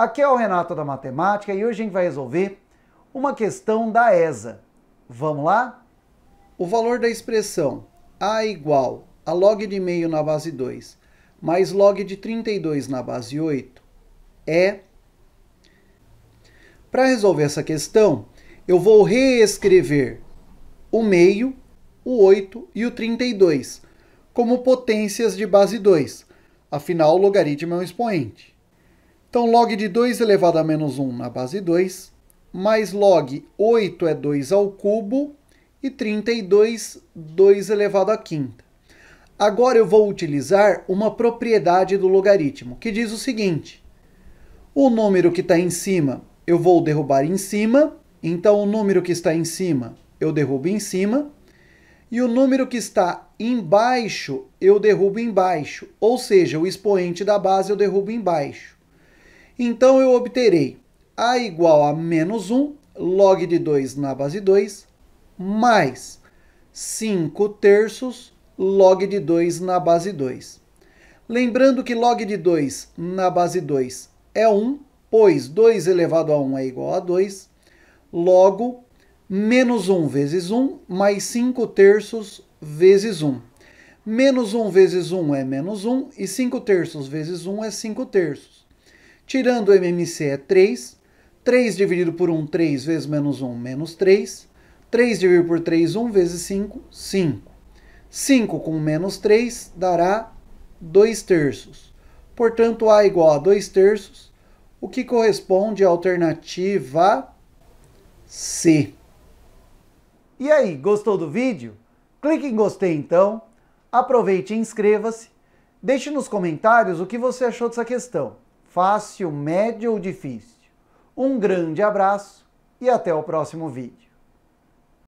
Aqui é o Renato da Matemática e hoje a gente vai resolver uma questão da ESA. Vamos lá? O valor da expressão A igual a log de meio na base 2 mais log de 32 na base 8 é... Para resolver essa questão, eu vou reescrever o meio, o 8 e o 32 como potências de base 2. Afinal, o logaritmo é um expoente. Então, log de 2 elevado a menos 1 na base 2, mais log 8 é 2 ao cubo, e 32, 2 elevado a quinta. Agora eu vou utilizar uma propriedade do logaritmo, que diz o seguinte. O número que está em cima, eu vou derrubar em cima. Então, o número que está em cima, eu derrubo em cima. E o número que está embaixo, eu derrubo embaixo. Ou seja, o expoente da base eu derrubo embaixo. Então eu obterei A igual a menos 1, log de 2 na base 2, mais 5 terços log de 2 na base 2. Lembrando que log de 2 na base 2 é 1, pois 2 elevado a 1 é igual a 2. Logo, menos 1 vezes 1, mais 5 terços vezes 1. Menos 1 vezes 1 é menos 1, e 5 terços vezes 1 é 5 terços. Tirando o MMC é 3. 3 dividido por 1, 3 vezes menos 1, menos 3. 3 dividido por 3, 1 vezes 5, 5. 5 com menos 3 dará 2 terços. Portanto, A igual a 2 terços, o que corresponde à alternativa C. E aí, gostou do vídeo? Clique em gostei então, aproveite e inscreva-se. Deixe nos comentários o que você achou dessa questão fácil, médio ou difícil. Um grande abraço e até o próximo vídeo.